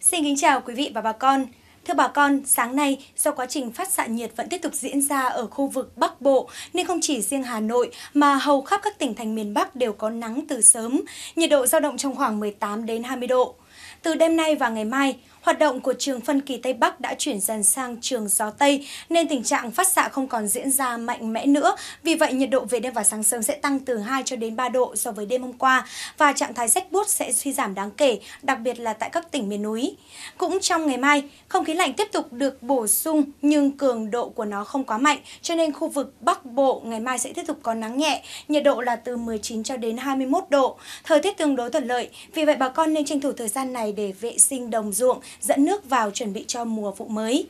Xin kính chào quý vị và bà con. Thưa bà con, sáng nay do quá trình phát xạ nhiệt vẫn tiếp tục diễn ra ở khu vực Bắc Bộ nên không chỉ riêng Hà Nội mà hầu khắp các tỉnh thành miền Bắc đều có nắng từ sớm, nhiệt độ dao động trong khoảng 18 đến 20 độ. Từ đêm nay và ngày mai, Hoạt động của trường phân kỳ Tây Bắc đã chuyển dần sang trường gió Tây, nên tình trạng phát xạ không còn diễn ra mạnh mẽ nữa. Vì vậy, nhiệt độ về đêm và sáng sớm sẽ tăng từ 2 cho đến 3 độ so với đêm hôm qua và trạng thái rét bút sẽ suy giảm đáng kể, đặc biệt là tại các tỉnh miền núi. Cũng trong ngày mai, không khí lạnh tiếp tục được bổ sung nhưng cường độ của nó không quá mạnh, cho nên khu vực Bắc Bộ ngày mai sẽ tiếp tục có nắng nhẹ, nhiệt độ là từ 19 cho đến 21 độ. Thời tiết tương đối thuận lợi, vì vậy bà con nên tranh thủ thời gian này để vệ sinh đồng ruộng, dẫn nước vào chuẩn bị cho mùa vụ mới.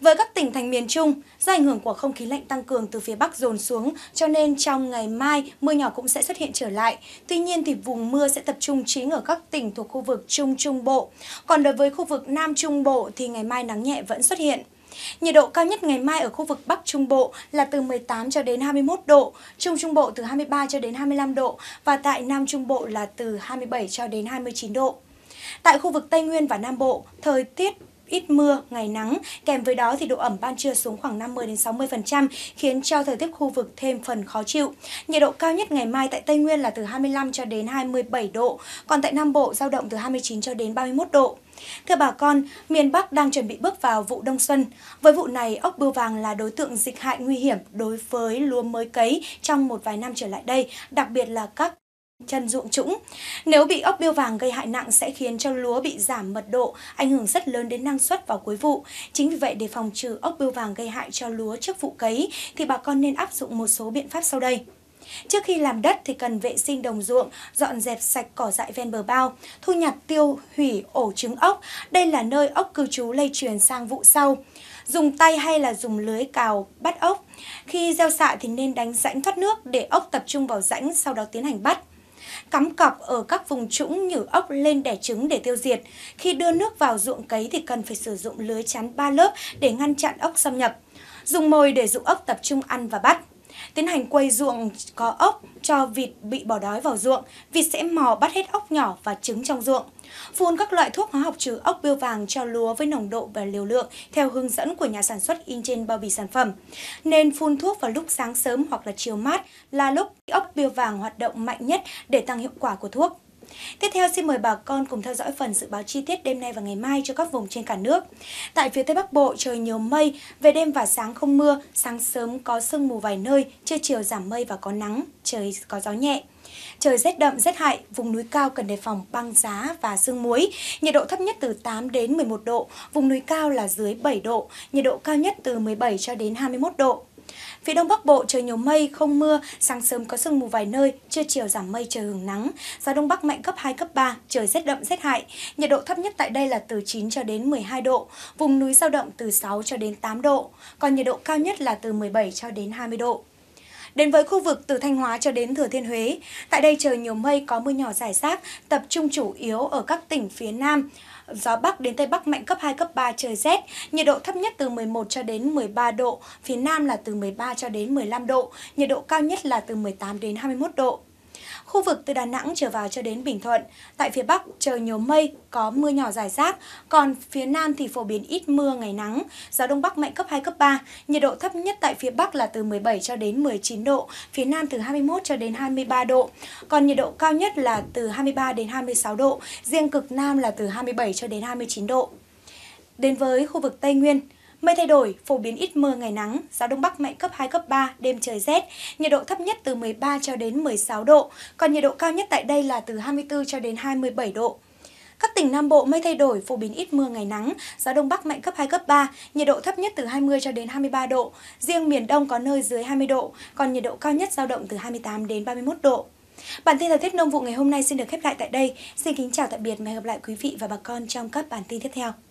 Với các tỉnh thành miền Trung, do ảnh hưởng của không khí lạnh tăng cường từ phía Bắc dồn xuống, cho nên trong ngày mai mưa nhỏ cũng sẽ xuất hiện trở lại. Tuy nhiên thì vùng mưa sẽ tập trung chính ở các tỉnh thuộc khu vực Trung Trung Bộ. Còn đối với khu vực Nam Trung Bộ thì ngày mai nắng nhẹ vẫn xuất hiện. Nhiệt độ cao nhất ngày mai ở khu vực Bắc Trung Bộ là từ 18 cho đến 21 độ, Trung Trung Bộ từ 23 cho đến 25 độ và tại Nam Trung Bộ là từ 27 cho đến 29 độ. Tại khu vực Tây Nguyên và Nam Bộ, thời tiết ít mưa, ngày nắng, kèm với đó thì độ ẩm ban trưa xuống khoảng 50 đến 60% khiến cho thời tiết khu vực thêm phần khó chịu. Nhiệt độ cao nhất ngày mai tại Tây Nguyên là từ 25 cho đến 27 độ, còn tại Nam Bộ dao động từ 29 cho đến 31 độ. Thưa bà con, miền Bắc đang chuẩn bị bước vào vụ đông xuân. Với vụ này, ốc bươu vàng là đối tượng dịch hại nguy hiểm đối với lúa mới cấy trong một vài năm trở lại đây, đặc biệt là các chân ruộng trũng. Nếu bị ốc biêu vàng gây hại nặng sẽ khiến cho lúa bị giảm mật độ, ảnh hưởng rất lớn đến năng suất vào cuối vụ. Chính vì vậy, để phòng trừ ốc biêu vàng gây hại cho lúa trước vụ cấy, thì bà con nên áp dụng một số biện pháp sau đây. Trước khi làm đất thì cần vệ sinh đồng ruộng, dọn dẹp sạch cỏ dại ven bờ bao, thu nhặt tiêu hủy ổ trứng ốc. Đây là nơi ốc cư trú lây truyền sang vụ sau. Dùng tay hay là dùng lưới cào bắt ốc. Khi gieo xạ thì nên đánh rãnh thoát nước để ốc tập trung vào rãnh sau đó tiến hành bắt cắm cọc ở các vùng trũng nhử ốc lên đẻ trứng để tiêu diệt. Khi đưa nước vào ruộng cấy thì cần phải sử dụng lưới chắn ba lớp để ngăn chặn ốc xâm nhập. Dùng mồi để dụ ốc tập trung ăn và bắt tiến hành quay ruộng có ốc cho vịt bị bỏ đói vào ruộng, vịt sẽ mò bắt hết ốc nhỏ và trứng trong ruộng. Phun các loại thuốc hóa học trừ ốc biêu vàng cho lúa với nồng độ và liều lượng theo hướng dẫn của nhà sản xuất in trên bao bì sản phẩm. Nên phun thuốc vào lúc sáng sớm hoặc là chiều mát là lúc ốc biêu vàng hoạt động mạnh nhất để tăng hiệu quả của thuốc. Tiếp theo xin mời bà con cùng theo dõi phần dự báo chi tiết đêm nay và ngày mai cho các vùng trên cả nước. Tại phía Tây Bắc Bộ trời nhiều mây, về đêm và sáng không mưa, sáng sớm có sương mù vài nơi, trưa chiều giảm mây và có nắng, trời có gió nhẹ. Trời rét đậm, rét hại, vùng núi cao cần đề phòng băng giá và sương muối. Nhiệt độ thấp nhất từ 8 đến 11 độ, vùng núi cao là dưới 7 độ, nhiệt độ cao nhất từ 17 cho đến 21 độ. Phía Đông Bắc Bộ trời nhiều mây, không mưa, sáng sớm có sương mù vài nơi, trưa chiều giảm mây trời hưởng nắng, gió Đông Bắc mạnh cấp 2, cấp 3, trời rét đậm, rét hại. Nhiệt độ thấp nhất tại đây là từ 9 cho đến 12 độ, vùng núi dao động từ 6 cho đến 8 độ, còn nhiệt độ cao nhất là từ 17 cho đến 20 độ. Đến với khu vực từ Thanh Hóa cho đến Thừa Thiên Huế, tại đây trời nhiều mây có mưa nhỏ rải rác, tập trung chủ yếu ở các tỉnh phía Nam. Gió Bắc đến Tây Bắc mạnh cấp 2, cấp 3, trời rét. Nhiệt độ thấp nhất từ 11 cho đến 13 độ, phía Nam là từ 13 cho đến 15 độ, nhiệt độ cao nhất là từ 18 đến 21 độ. Khu vực từ Đà Nẵng trở vào cho đến Bình Thuận, tại phía Bắc trời nhiều mây, có mưa nhỏ rải rác, còn phía Nam thì phổ biến ít mưa ngày nắng, gió Đông Bắc mạnh cấp 2, cấp 3, nhiệt độ thấp nhất tại phía Bắc là từ 17 cho đến 19 độ, phía Nam từ 21 cho đến 23 độ, còn nhiệt độ cao nhất là từ 23 đến 26 độ, riêng cực Nam là từ 27 cho đến 29 độ. Đến với khu vực Tây Nguyên, Mây thay đổi, phổ biến ít mưa ngày nắng, gió đông bắc mạnh cấp 2 cấp 3, đêm trời rét, nhiệt độ thấp nhất từ 13 cho đến 16 độ, còn nhiệt độ cao nhất tại đây là từ 24 cho đến 27 độ. Các tỉnh Nam Bộ mây thay đổi, phổ biến ít mưa ngày nắng, gió đông bắc mạnh cấp 2 cấp 3, nhiệt độ thấp nhất từ 20 cho đến 23 độ, riêng miền Đông có nơi dưới 20 độ, còn nhiệt độ cao nhất giao động từ 28 đến 31 độ. Bản tin thời tiết nông vụ ngày hôm nay xin được khép lại tại đây. Xin kính chào tạm biệt và hẹn gặp lại quý vị và bà con trong các bản tin tiếp theo.